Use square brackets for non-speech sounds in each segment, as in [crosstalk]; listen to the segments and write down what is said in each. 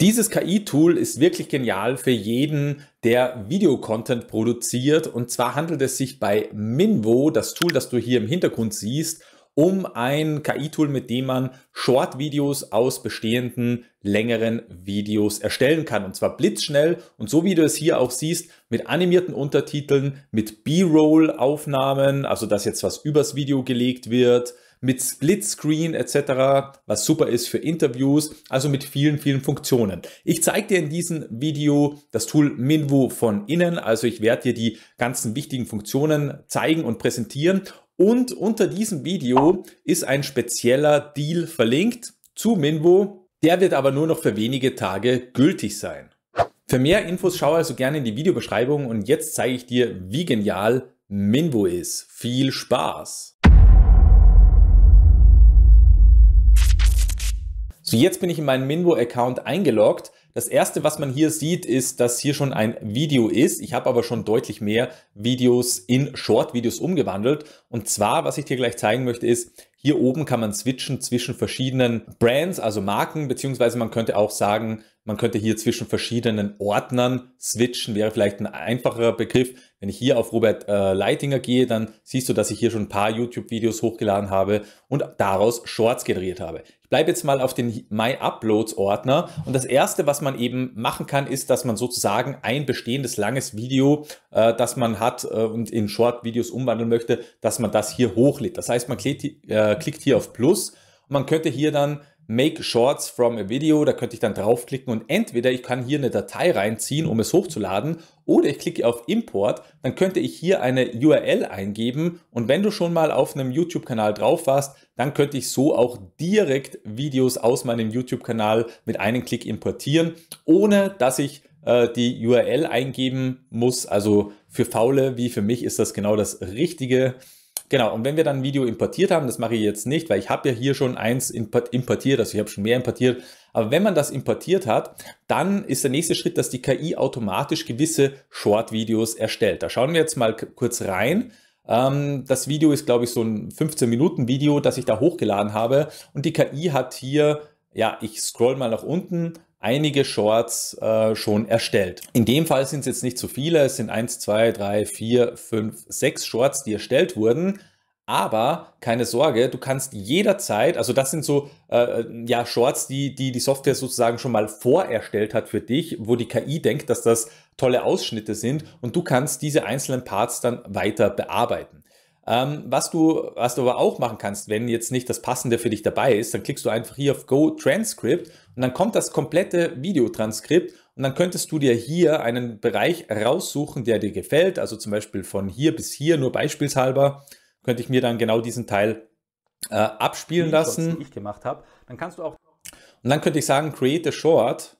Dieses KI-Tool ist wirklich genial für jeden, der Videocontent produziert. Und zwar handelt es sich bei Minvo, das Tool, das du hier im Hintergrund siehst, um ein KI-Tool, mit dem man Short-Videos aus bestehenden längeren Videos erstellen kann. Und zwar blitzschnell und so wie du es hier auch siehst, mit animierten Untertiteln, mit B-Roll-Aufnahmen, also dass jetzt was übers Video gelegt wird, mit Splitscreen etc., was super ist für Interviews, also mit vielen, vielen Funktionen. Ich zeige dir in diesem Video das Tool Minwo von innen, also ich werde dir die ganzen wichtigen Funktionen zeigen und präsentieren und unter diesem Video ist ein spezieller Deal verlinkt zu Minwo, der wird aber nur noch für wenige Tage gültig sein. Für mehr Infos schau also gerne in die Videobeschreibung und jetzt zeige ich dir, wie genial Minwo ist. Viel Spaß! So, jetzt bin ich in meinen Minwo-Account eingeloggt. Das erste, was man hier sieht, ist, dass hier schon ein Video ist. Ich habe aber schon deutlich mehr Videos in Short-Videos umgewandelt. Und zwar, was ich dir gleich zeigen möchte, ist, hier oben kann man switchen zwischen verschiedenen Brands, also Marken, beziehungsweise man könnte auch sagen, man könnte hier zwischen verschiedenen Ordnern switchen, wäre vielleicht ein einfacherer Begriff. Wenn ich hier auf Robert äh, Leitinger gehe, dann siehst du, dass ich hier schon ein paar YouTube-Videos hochgeladen habe und daraus Shorts generiert habe. Ich bleibe jetzt mal auf den My Uploads Ordner und das erste, was man eben machen kann, ist, dass man sozusagen ein bestehendes langes Video, äh, das man hat äh, und in Short-Videos umwandeln möchte, dass man das hier hochlädt. Das heißt, man klickt, äh, klickt hier auf Plus und man könnte hier dann Make Shorts from a Video. Da könnte ich dann draufklicken und entweder ich kann hier eine Datei reinziehen, um es hochzuladen, oder ich klicke auf Import, dann könnte ich hier eine URL eingeben und wenn du schon mal auf einem YouTube-Kanal drauf warst, dann könnte ich so auch direkt Videos aus meinem YouTube-Kanal mit einem Klick importieren, ohne dass ich äh, die URL eingeben muss. Also für Faule wie für mich ist das genau das Richtige. Genau, und wenn wir dann ein Video importiert haben, das mache ich jetzt nicht, weil ich habe ja hier schon eins importiert, also ich habe schon mehr importiert, aber wenn man das importiert hat, dann ist der nächste Schritt, dass die KI automatisch gewisse Short-Videos erstellt. Da schauen wir jetzt mal kurz rein. Ähm, das Video ist, glaube ich, so ein 15-Minuten-Video, das ich da hochgeladen habe und die KI hat hier, ja, ich scroll mal nach unten, einige Shorts äh, schon erstellt. In dem Fall sind es jetzt nicht so viele, es sind 1, 2, 3, 4, 5, 6 Shorts, die erstellt wurden. Aber keine Sorge, du kannst jederzeit, also das sind so äh, äh, ja, Shorts, die, die die Software sozusagen schon mal vorerstellt hat für dich, wo die KI denkt, dass das tolle Ausschnitte sind und du kannst diese einzelnen Parts dann weiter bearbeiten. Ähm, was, du, was du aber auch machen kannst, wenn jetzt nicht das Passende für dich dabei ist, dann klickst du einfach hier auf Go Transcript und dann kommt das komplette Videotranskript und dann könntest du dir hier einen Bereich raussuchen, der dir gefällt. Also zum Beispiel von hier bis hier, nur beispielshalber, könnte ich mir dann genau diesen Teil äh, abspielen lassen. ich gemacht habe. Dann kannst du auch. Und dann könnte ich sagen, create a short.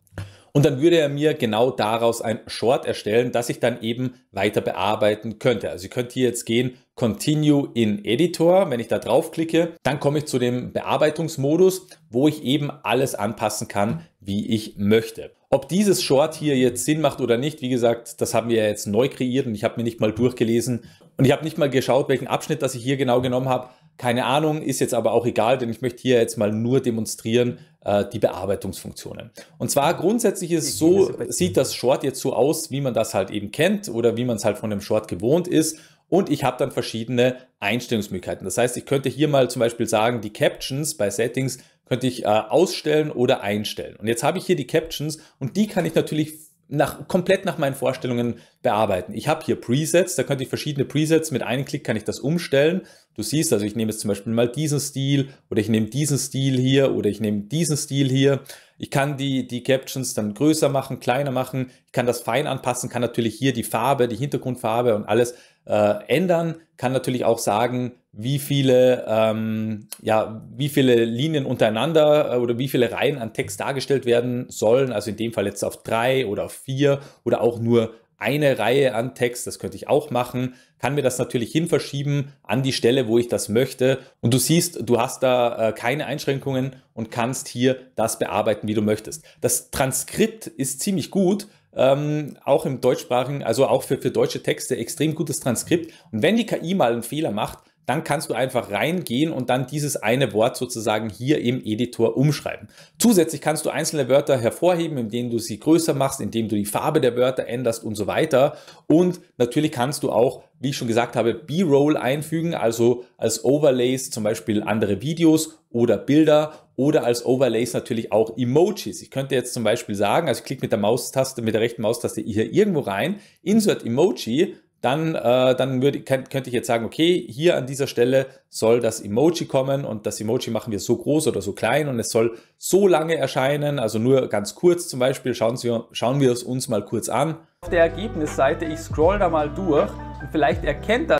Und dann würde er mir genau daraus ein Short erstellen, das ich dann eben weiter bearbeiten könnte. Also ich könnte hier jetzt gehen, Continue in Editor. Wenn ich da draufklicke, dann komme ich zu dem Bearbeitungsmodus, wo ich eben alles anpassen kann, wie ich möchte. Ob dieses Short hier jetzt Sinn macht oder nicht, wie gesagt, das haben wir jetzt neu kreiert und ich habe mir nicht mal durchgelesen und ich habe nicht mal geschaut, welchen Abschnitt das ich hier genau genommen habe. Keine Ahnung, ist jetzt aber auch egal, denn ich möchte hier jetzt mal nur demonstrieren, äh, die Bearbeitungsfunktionen. Und zwar grundsätzlich ist es so, sieht das Short jetzt so aus, wie man das halt eben kennt oder wie man es halt von dem Short gewohnt ist. Und ich habe dann verschiedene Einstellungsmöglichkeiten. Das heißt, ich könnte hier mal zum Beispiel sagen, die Captions bei Settings könnte ich äh, ausstellen oder einstellen. Und jetzt habe ich hier die Captions und die kann ich natürlich nach, komplett nach meinen Vorstellungen bearbeiten. Ich habe hier Presets, da könnte ich verschiedene Presets, mit einem Klick kann ich das umstellen. Du siehst, also ich nehme jetzt zum Beispiel mal diesen Stil oder ich nehme diesen Stil hier oder ich nehme diesen Stil hier. Ich kann die, die Captions dann größer machen, kleiner machen, ich kann das fein anpassen, kann natürlich hier die Farbe, die Hintergrundfarbe und alles äh, ändern, kann natürlich auch sagen, wie viele, ähm, ja, wie viele Linien untereinander äh, oder wie viele Reihen an Text dargestellt werden sollen. Also in dem Fall jetzt auf drei oder auf vier oder auch nur eine Reihe an Text, das könnte ich auch machen, kann mir das natürlich hin verschieben an die Stelle, wo ich das möchte. Und du siehst, du hast da äh, keine Einschränkungen und kannst hier das bearbeiten, wie du möchtest. Das Transkript ist ziemlich gut, ähm, auch im deutschsprachigen, also auch für, für deutsche Texte, extrem gutes Transkript. Und wenn die KI mal einen Fehler macht, dann kannst du einfach reingehen und dann dieses eine Wort sozusagen hier im Editor umschreiben. Zusätzlich kannst du einzelne Wörter hervorheben, indem du sie größer machst, indem du die Farbe der Wörter änderst und so weiter. Und natürlich kannst du auch, wie ich schon gesagt habe, B-Roll einfügen, also als Overlays zum Beispiel andere Videos oder Bilder oder als Overlays natürlich auch Emojis. Ich könnte jetzt zum Beispiel sagen, also ich klicke mit der Maustaste, mit der rechten Maustaste hier irgendwo rein, Insert Emoji, dann, äh, dann würde, könnte ich jetzt sagen, okay, hier an dieser Stelle soll das Emoji kommen und das Emoji machen wir so groß oder so klein und es soll so lange erscheinen, also nur ganz kurz zum Beispiel, schauen, Sie, schauen wir es uns mal kurz an. Auf der Ergebnisseite, ich scroll da mal durch und vielleicht erkennt das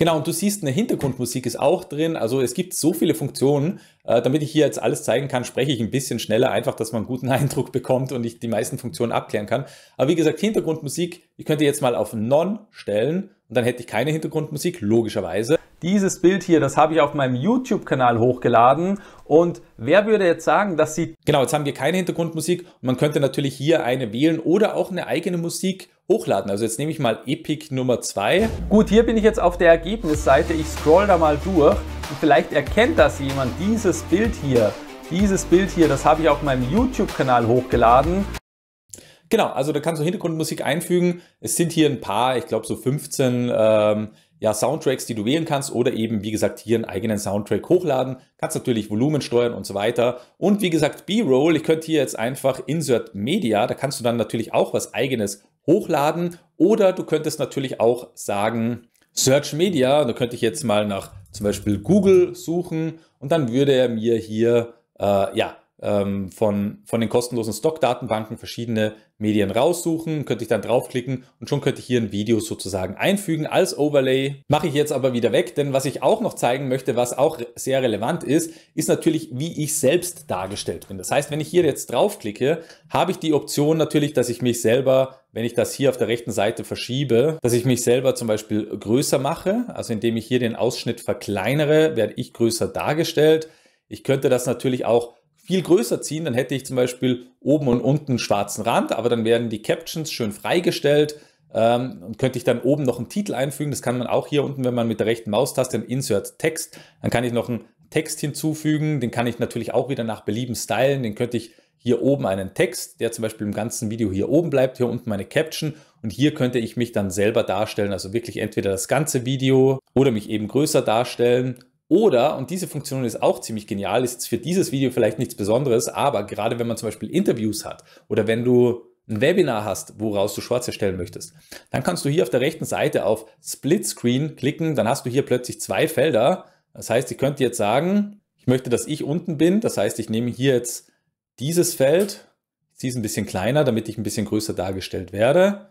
Genau, und du siehst, eine Hintergrundmusik ist auch drin. Also es gibt so viele Funktionen. Äh, damit ich hier jetzt alles zeigen kann, spreche ich ein bisschen schneller, einfach, dass man einen guten [laughs] Eindruck bekommt und ich die meisten Funktionen abklären kann. Aber wie gesagt, Hintergrundmusik, ich könnte jetzt mal auf Non stellen und dann hätte ich keine Hintergrundmusik, logischerweise. Dieses Bild hier, das habe ich auf meinem YouTube-Kanal hochgeladen und wer würde jetzt sagen, dass sie... Genau, jetzt haben wir keine Hintergrundmusik und man könnte natürlich hier eine wählen oder auch eine eigene Musik hochladen. Also jetzt nehme ich mal Epic Nummer 2. Gut, hier bin ich jetzt auf der Ergebnisseite. Ich scroll da mal durch und vielleicht erkennt das jemand, dieses Bild hier, dieses Bild hier, das habe ich auf meinem YouTube-Kanal hochgeladen. Genau, also da kannst du Hintergrundmusik einfügen. Es sind hier ein paar, ich glaube so 15 ähm, ja, Soundtracks, die du wählen kannst oder eben, wie gesagt, hier einen eigenen Soundtrack hochladen. Kannst natürlich Volumen steuern und so weiter. Und wie gesagt, B-Roll, ich könnte hier jetzt einfach Insert Media, da kannst du dann natürlich auch was eigenes hochladen oder du könntest natürlich auch sagen Search Media, da könnte ich jetzt mal nach zum Beispiel Google suchen und dann würde er mir hier äh, ja, ähm, von, von den kostenlosen Stockdatenbanken verschiedene Medien raussuchen, könnte ich dann draufklicken und schon könnte ich hier ein Video sozusagen einfügen als Overlay. Mache ich jetzt aber wieder weg, denn was ich auch noch zeigen möchte, was auch sehr relevant ist, ist natürlich, wie ich selbst dargestellt bin. Das heißt, wenn ich hier jetzt draufklicke, habe ich die Option natürlich, dass ich mich selber, wenn ich das hier auf der rechten Seite verschiebe, dass ich mich selber zum Beispiel größer mache. Also indem ich hier den Ausschnitt verkleinere, werde ich größer dargestellt. Ich könnte das natürlich auch viel größer ziehen, dann hätte ich zum Beispiel oben und unten einen schwarzen Rand, aber dann werden die Captions schön freigestellt ähm, und könnte ich dann oben noch einen Titel einfügen. Das kann man auch hier unten, wenn man mit der rechten Maustaste im Insert Text, dann kann ich noch einen Text hinzufügen. Den kann ich natürlich auch wieder nach Belieben stylen. Den könnte ich hier oben einen Text, der zum Beispiel im ganzen Video hier oben bleibt, hier unten meine Caption und hier könnte ich mich dann selber darstellen, also wirklich entweder das ganze Video oder mich eben größer darstellen oder, und diese Funktion ist auch ziemlich genial, ist für dieses Video vielleicht nichts Besonderes, aber gerade wenn man zum Beispiel Interviews hat oder wenn du ein Webinar hast, woraus du Shorts erstellen möchtest, dann kannst du hier auf der rechten Seite auf Split Screen klicken, dann hast du hier plötzlich zwei Felder. Das heißt, ich könnte jetzt sagen, ich möchte, dass ich unten bin. Das heißt, ich nehme hier jetzt dieses Feld, ziehe es ein bisschen kleiner, damit ich ein bisschen größer dargestellt werde.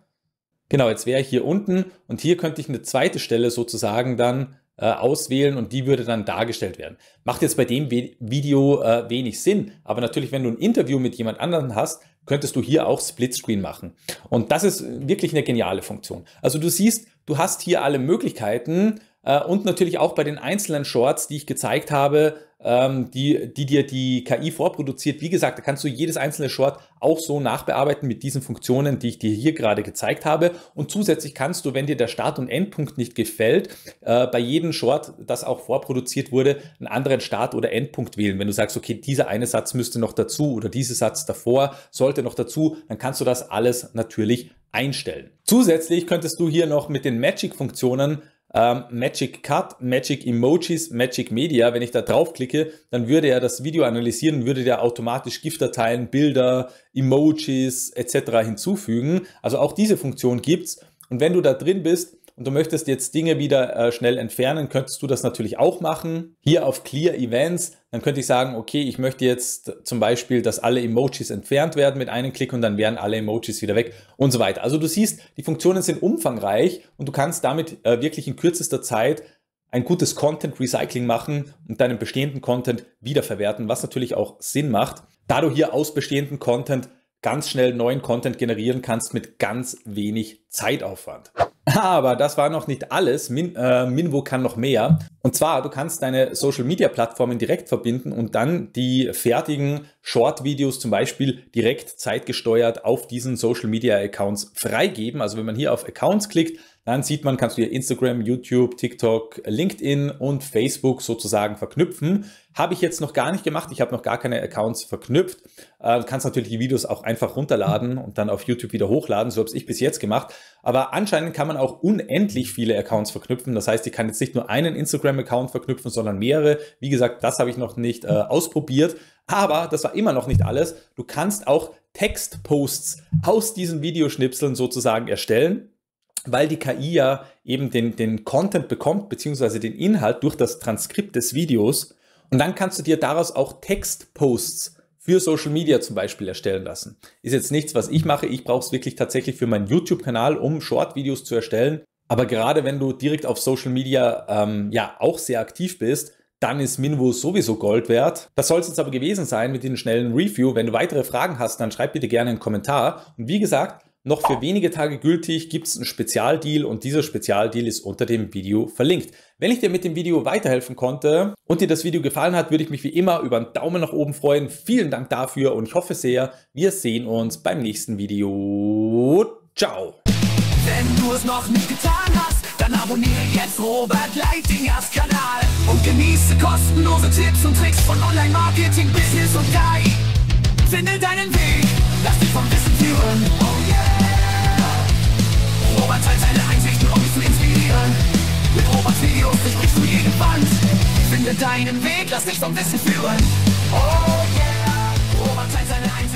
Genau, jetzt wäre ich hier unten und hier könnte ich eine zweite Stelle sozusagen dann äh, auswählen und die würde dann dargestellt werden. Macht jetzt bei dem Video äh, wenig Sinn, aber natürlich, wenn du ein Interview mit jemand anderem hast, könntest du hier auch Splitscreen machen. Und das ist wirklich eine geniale Funktion. Also du siehst, du hast hier alle Möglichkeiten, äh, und natürlich auch bei den einzelnen Shorts, die ich gezeigt habe, ähm, die, die dir die KI vorproduziert. Wie gesagt, da kannst du jedes einzelne Short auch so nachbearbeiten mit diesen Funktionen, die ich dir hier gerade gezeigt habe. Und zusätzlich kannst du, wenn dir der Start- und Endpunkt nicht gefällt, äh, bei jedem Short, das auch vorproduziert wurde, einen anderen Start- oder Endpunkt wählen. Wenn du sagst, okay, dieser eine Satz müsste noch dazu oder dieser Satz davor sollte noch dazu, dann kannst du das alles natürlich einstellen. Zusätzlich könntest du hier noch mit den Magic-Funktionen ähm, Magic Cut, Magic Emojis, Magic Media, wenn ich da draufklicke, dann würde er das Video analysieren, würde der automatisch GIF-Dateien, Bilder, Emojis etc. hinzufügen. Also auch diese Funktion gibt's. Und wenn du da drin bist, und du möchtest jetzt Dinge wieder äh, schnell entfernen, könntest du das natürlich auch machen. Hier auf Clear Events, dann könnte ich sagen, okay, ich möchte jetzt zum Beispiel, dass alle Emojis entfernt werden mit einem Klick und dann wären alle Emojis wieder weg und so weiter. Also du siehst, die Funktionen sind umfangreich und du kannst damit äh, wirklich in kürzester Zeit ein gutes Content Recycling machen und deinen bestehenden Content wiederverwerten, was natürlich auch Sinn macht, da du hier aus bestehenden Content ganz schnell neuen Content generieren kannst mit ganz wenig Zeitaufwand. Aber das war noch nicht alles. Min, äh, Minwo kann noch mehr. Und zwar, du kannst deine Social-Media-Plattformen direkt verbinden und dann die fertigen Short-Videos zum Beispiel direkt zeitgesteuert auf diesen Social-Media-Accounts freigeben. Also wenn man hier auf Accounts klickt, dann sieht man, kannst du hier Instagram, YouTube, TikTok, LinkedIn und Facebook sozusagen verknüpfen. Habe ich jetzt noch gar nicht gemacht. Ich habe noch gar keine Accounts verknüpft. Äh, du kannst natürlich die Videos auch einfach runterladen und dann auf YouTube wieder hochladen. So habe ich bis jetzt gemacht. Aber anscheinend kann man auch unendlich viele Accounts verknüpfen. Das heißt, ich kann jetzt nicht nur einen Instagram-Account verknüpfen, sondern mehrere. Wie gesagt, das habe ich noch nicht äh, ausprobiert. Aber das war immer noch nicht alles. Du kannst auch Textposts aus diesen Videoschnipseln sozusagen erstellen weil die KI ja eben den, den Content bekommt, beziehungsweise den Inhalt durch das Transkript des Videos. Und dann kannst du dir daraus auch Textposts für Social Media zum Beispiel erstellen lassen. Ist jetzt nichts, was ich mache. Ich brauche es wirklich tatsächlich für meinen YouTube-Kanal, um Short-Videos zu erstellen. Aber gerade wenn du direkt auf Social Media ähm, ja auch sehr aktiv bist, dann ist Minwo sowieso Gold wert. Das soll es jetzt aber gewesen sein mit dem schnellen Review. Wenn du weitere Fragen hast, dann schreib bitte gerne einen Kommentar. Und wie gesagt, noch für wenige Tage gültig, gibt es einen Spezialdeal und dieser Spezialdeal ist unter dem Video verlinkt. Wenn ich dir mit dem Video weiterhelfen konnte und dir das Video gefallen hat, würde ich mich wie immer über einen Daumen nach oben freuen. Vielen Dank dafür und ich hoffe sehr, wir sehen uns beim nächsten Video. Ciao! Wenn du es noch nicht getan hast, dann abonniere jetzt Robert Leitingers Kanal und genieße kostenlose Tipps und Tricks von Online-Marketing, Business und KI. Finde deinen Weg, lass dich vom Wissen führen Robert teilt seine Einsichten, um dich zu inspirieren. Mit Roberts Videos durchbrichst du jeden Band. Finde deinen Weg, lass dich vom Wissen führen. Oh yeah, Robert teilt seine Einsichten.